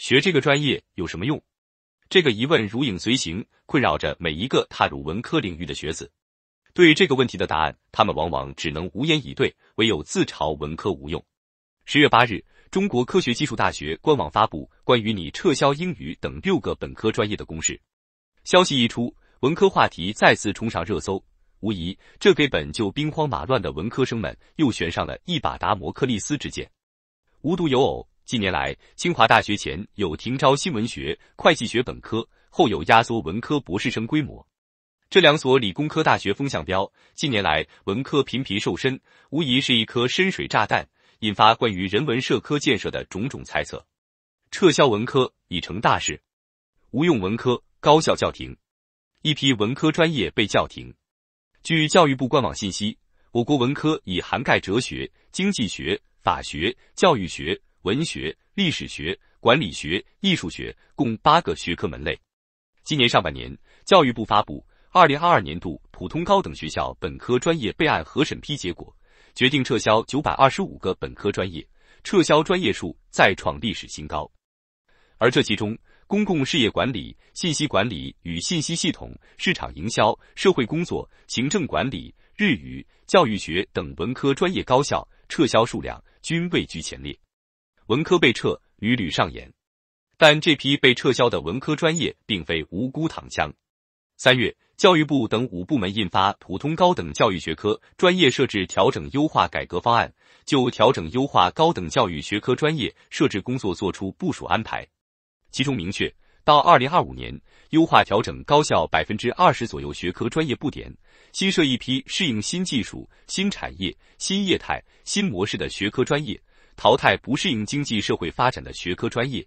学这个专业有什么用？这个疑问如影随形，困扰着每一个踏入文科领域的学子。对于这个问题的答案，他们往往只能无言以对，唯有自嘲文科无用。十月八日，中国科学技术大学官网发布关于拟撤销英语等六个本科专业的公示。消息一出，文科话题再次冲上热搜。无疑，这给本就兵荒马乱的文科生们又悬上了一把达摩克利斯之剑。无独有偶。近年来，清华大学前有停招新闻学、会计学本科，后有压缩文科博士生规模。这两所理工科大学风向标，近年来文科频频瘦身，无疑是一颗深水炸弹，引发关于人文社科建设的种种猜测。撤销文科已成大事，无用文科高校叫停，一批文科专业被叫停。据教育部官网信息，我国文科已涵盖哲学、经济学、法学、教育学。文学、历史学、管理学、艺术学共八个学科门类。今年上半年，教育部发布《二零二二年度普通高等学校本科专业备案和审批结果》，决定撤销九百二十五个本科专业，撤销专业数再创历史新高。而这其中，公共事业管理、信息管理与信息系统、市场营销、社会工作、行政管理、日语、教育学等文科专业高校撤销数量均位居前列。文科被撤屡屡上演，但这批被撤销的文科专业并非无辜躺枪。三月，教育部等五部门印发《普通高等教育学科专业设置调整优化改革方案》，就调整优化高等教育学科专业设置工作作出部署安排。其中明确，到二零二五年，优化调整高校百分之二十左右学科专业布点，新设一批适应新技术、新产业、新业态、新模式的学科专业。淘汰不适应经济社会发展的学科专业，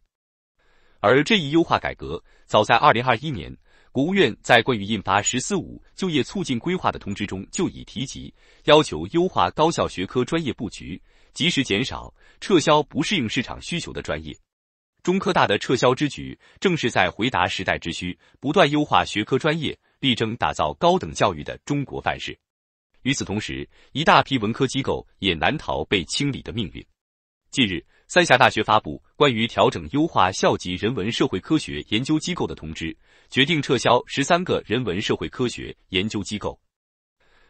而这一优化改革早在二零二一年，国务院在关于印发《十四五就业促进规划》的通知中就已提及，要求优化高校学科专业布局，及时减少、撤销不适应市场需求的专业。中科大的撤销之举，正是在回答时代之需，不断优化学科专业，力争打造高等教育的中国范式。与此同时，一大批文科机构也难逃被清理的命运。近日，三峡大学发布关于调整优化校级人文社会科学研究机构的通知，决定撤销十三个人文社会科学研究机构。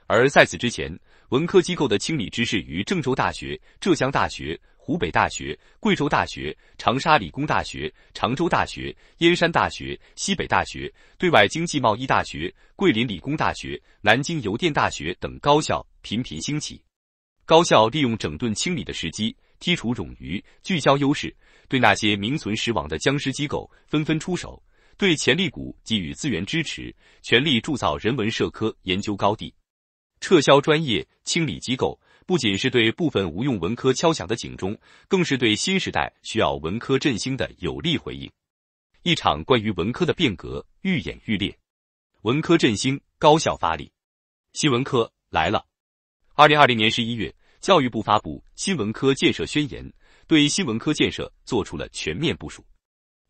而在此之前，文科机构的清理之势于郑州大学、浙江大学、湖北大学、贵州大学、长沙理工大学、常州大学、燕山大学、西北大学、对外经济贸易大学、桂林理工大学、南京邮电大学等高校频频兴起。高校利用整顿清理的时机。剔除冗余，聚焦优势，对那些名存实亡的僵尸机构纷纷出手，对潜力股给予资源支持，全力铸造人文社科研究高地。撤销专业，清理机构，不仅是对部分无用文科敲响的警钟，更是对新时代需要文科振兴的有力回应。一场关于文科的变革愈演愈烈，文科振兴高效发力，新文科来了。二零二零年十一月。教育部发布新闻科建设宣言，对新闻科建设作出了全面部署。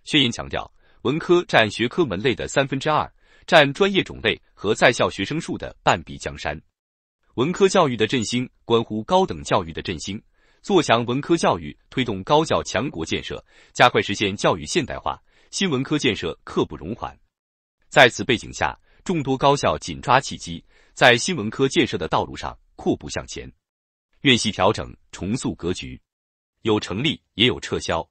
宣言强调，文科占学科门类的三分之二，占专业种类和在校学生数的半壁江山。文科教育的振兴关乎高等教育的振兴，做强文科教育，推动高校强国建设，加快实现教育现代化。新文科建设刻不容缓。在此背景下，众多高校紧抓契机，在新文科建设的道路上阔步向前。院系调整重塑格局，有成立也有撤销。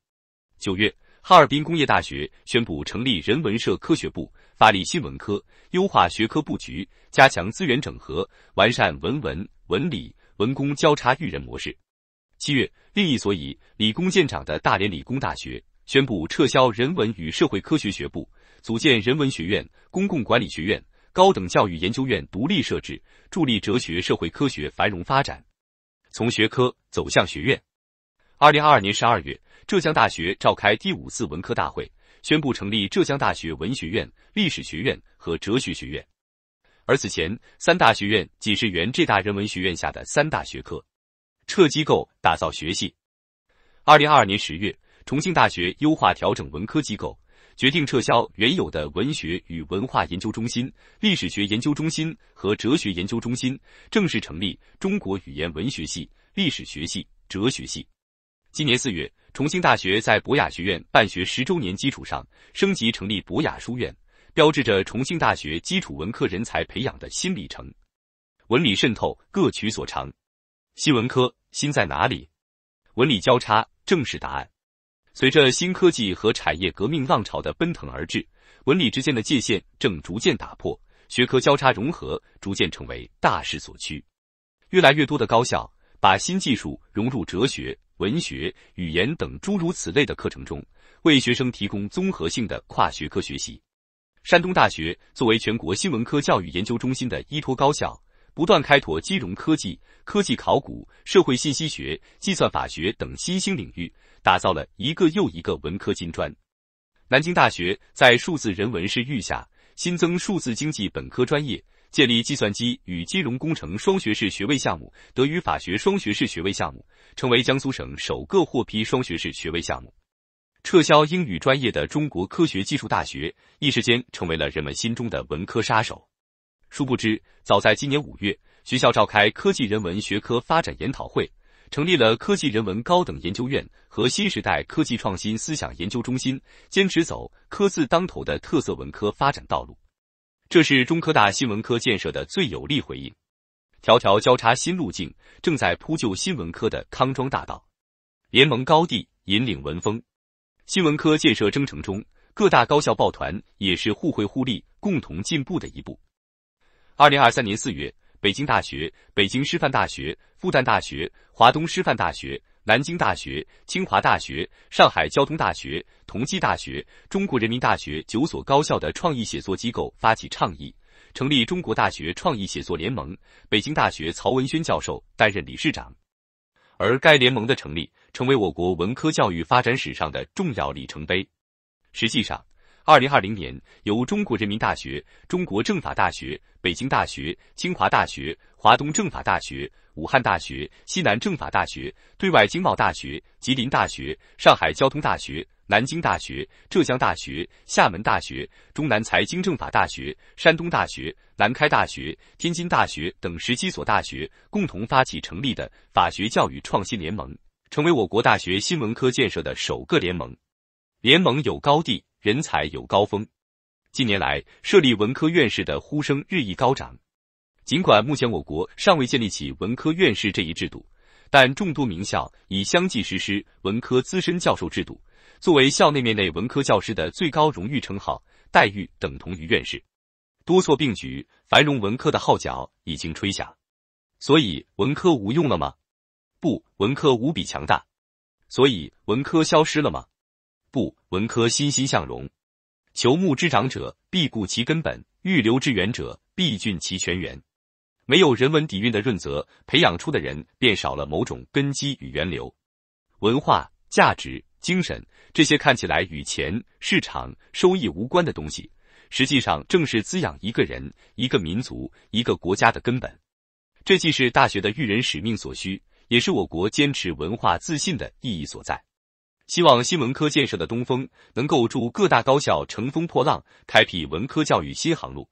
九月，哈尔滨工业大学宣布成立人文社科学部，发力新闻科，优化学科布局，加强资源整合，完善文文文理文工交叉育人模式。七月，另一所以理工见长的大连理工大学宣布撤销人文与社会科学学部，组建人文学院、公共管理学院、高等教育研究院独立设置，助力哲学社会科学繁荣发展。从学科走向学院。二零二二年十二月，浙江大学召开第五次文科大会，宣布成立浙江大学文学院、历史学院和哲学学院。而此前，三大学院仅是原浙大人文学院下的三大学科。撤机构，打造学系。二零二二年十月，重庆大学优化调整文科机构。决定撤销原有的文学与文化研究中心、历史学研究中心和哲学研究中心，正式成立中国语言文学系、历史学系、哲学系。今年四月，重庆大学在博雅学院办学十周年基础上，升级成立博雅书院，标志着重庆大学基础文科人才培养的新里程。文理渗透，各取所长，新文科新在哪里？文理交叉，正是答案。随着新科技和产业革命浪潮的奔腾而至，文理之间的界限正逐渐打破，学科交叉融合逐渐成为大势所趋。越来越多的高校把新技术融入哲学、文学、语言等诸如此类的课程中，为学生提供综合性的跨学科学习。山东大学作为全国新闻科教育研究中心的依托高校。不断开拓金融科技、科技考古、社会信息学、计算法学等新兴领域，打造了一个又一个文科金砖。南京大学在数字人文视域下新增数字经济本科专业，建立计算机与金融工程双学士学位项目、德语法学双学士学位项目，成为江苏省首个获批双学士学位项目。撤销英语专业的中国科学技术大学，一时间成为了人们心中的文科杀手。殊不知，早在今年五月，学校召开科技人文学科发展研讨会，成立了科技人文高等研究院和新时代科技创新思想研究中心，坚持走科字当头的特色文科发展道路。这是中科大新文科建设的最有力回应。条条交叉新路径正在铺就新文科的康庄大道。联盟高地引领文风，新文科建设征程中，各大高校抱团也是互惠互利、共同进步的一步。二零二三年四月，北京大学、北京师范大学、复旦大学、华东师范大学、南京大学、清华大学、上海交通大学、同济大学、中国人民大学九所高校的创意写作机构发起倡议，成立中国大学创意写作联盟。北京大学曹文轩教授担任理事长。而该联盟的成立，成为我国文科教育发展史上的重要里程碑。实际上，二零二零年，由中国人民大学、中国政法大学、北京大学、清华大学、华东政法大学、武汉大学、西南政法大学、对外经贸大学、吉林大学、上海交通大学、南京大学、浙江大学、厦门大学、中南财经政法大学、山东大学、南开大学、天津大学等十七所大学共同发起成立的法学教育创新联盟，成为我国大学新闻科建设的首个联盟。联盟有高地。人才有高峰。近年来，设立文科院士的呼声日益高涨。尽管目前我国尚未建立起文科院士这一制度，但众多名校已相继实施文科资深教授制度，作为校内面内文科教师的最高荣誉称号，待遇等同于院士。多措并举，繁荣文科的号角已经吹响。所以，文科无用了吗？不，文科无比强大。所以，文科消失了吗？不，文科欣欣向荣。求木之长者，必固其根本；欲流之远者，必浚其泉源。没有人文底蕴的润泽，培养出的人便少了某种根基与源流。文化、价值、精神，这些看起来与钱、市场、收益无关的东西，实际上正是滋养一个人、一个民族、一个国家的根本。这既是大学的育人使命所需，也是我国坚持文化自信的意义所在。希望新文科建设的东风能够助各大高校乘风破浪，开辟文科教育新航路。